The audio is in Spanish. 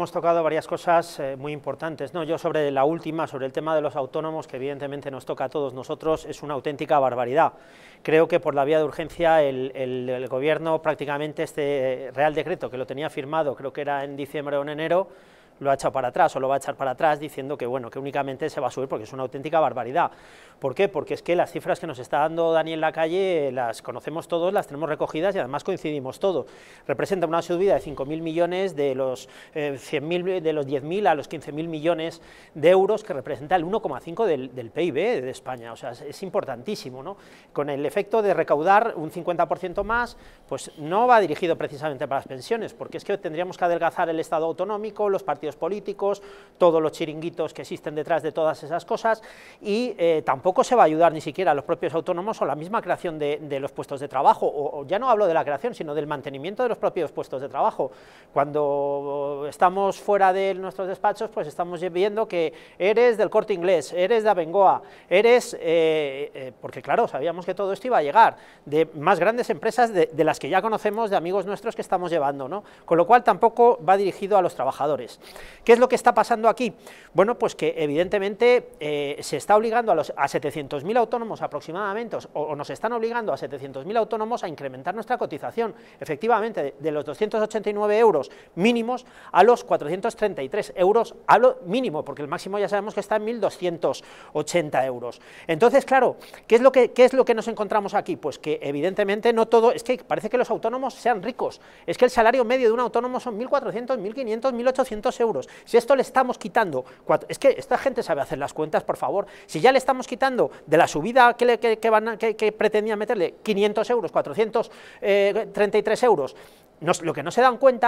Hemos tocado varias cosas eh, muy importantes. ¿no? Yo sobre la última, sobre el tema de los autónomos, que evidentemente nos toca a todos nosotros, es una auténtica barbaridad. Creo que por la vía de urgencia el, el Gobierno prácticamente este Real Decreto, que lo tenía firmado, creo que era en diciembre o en enero, lo ha echado para atrás o lo va a echar para atrás diciendo que, bueno, que únicamente se va a subir porque es una auténtica barbaridad. ¿Por qué? Porque es que las cifras que nos está dando Dani en la calle las conocemos todos, las tenemos recogidas y además coincidimos todos. Representa una subida de 5.000 millones de los, eh, de los 10.000 a los 15.000 millones de euros que representa el 1,5 del, PIB de España. O sea, es, es importantísimo, ¿no? Con el efecto de recaudar un 50% más, pues no va dirigido precisamente para las pensiones, porque es que tendríamos que adelgazar el Estado autonómico, los partidos políticos, todos los chiringuitos que existen detrás de todas esas cosas y eh, tampoco se va a ayudar ni siquiera a los propios autónomos o la misma creación de, los puestos de trabajo, o, ya no hablo de la creación, sino del mantenimiento de los propios puestos de trabajo. Cuando estamos fuera de nuestros despachos, pues estamos viendo que eres del corte inglés, eres de Abengoa, eres, eh, eh, porque claro, sabíamos que todo esto iba a llegar, de más grandes empresas de, de las que ya conocemos, de amigos nuestros que estamos llevando, ¿no? con lo cual tampoco va dirigido a los trabajadores. ¿Qué es lo que está pasando aquí? Bueno, pues que evidentemente eh, se está obligando a, los, a 700.000 autónomos aproximadamente, o, nos están obligando a 700.000 autónomos a incrementar nuestra cotización, efectivamente, de, los 289 euros mínimos a los 433 euros a lo mínimo, porque el máximo ya sabemos que está en 1.280 euros. Entonces, claro, ¿qué es, lo que, ¿qué es lo que nos encontramos aquí? Pues que evidentemente no todo, es que parece que los autónomos sean ricos, es que el salario medio de un autónomo son 1.400, 1.500, 1.800 euros si esto le estamos quitando, es que esta gente sabe hacer las cuentas, por favor, si ya le estamos quitando de la subida que, le, que, van que, pretendía meterle 500 euros, 433 eh, euros, lo que no se dan cuenta